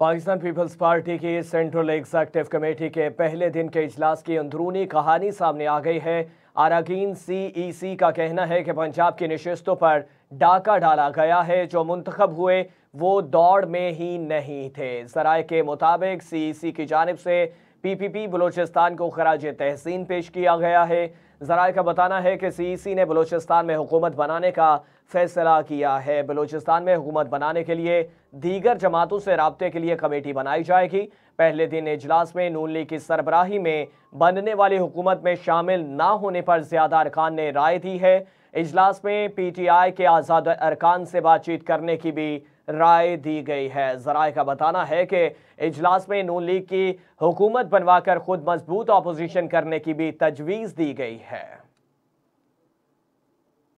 Pakistan peoples party की central executive committee के पहले दिन के इजलास की अंदरूनी कहानी सामने आ गई है अरागीन सीईसी e का कहना है कि पंजाब की नशस्तों पर डाका डाला गया है जो मुंतखब हुए वो दौड़ में ही नहीं थे जराए के मुताबिक सी ई सी की जानब से पी पी पी बलूचिस्तान को खराज तहसीन पेश किया गया है जराए का बताना है कि सी ई सी ने बलूचिस्तान में हुकूमत बनाने का फैसला किया है बलूचिस्तान में हुकूमत बनाने के लिए दीगर जमातों से रबते के लिए कमेटी बनाई जाएगी पहले दिन इजलास में नून लीग की सरबराही में बनने वाली हुकूमत में शामिल ना होने पर ज्यादा अरकान ने राय दी है इजलास में पी टी आई के आज़ाद अरकान से बातचीत करने की भी राय दी गई है जराये का बताना है कि इजलास में नू लीग की हुकूमत बनवाकर खुद मजबूत अपोजिशन करने की भी तजवीज़ दी गई है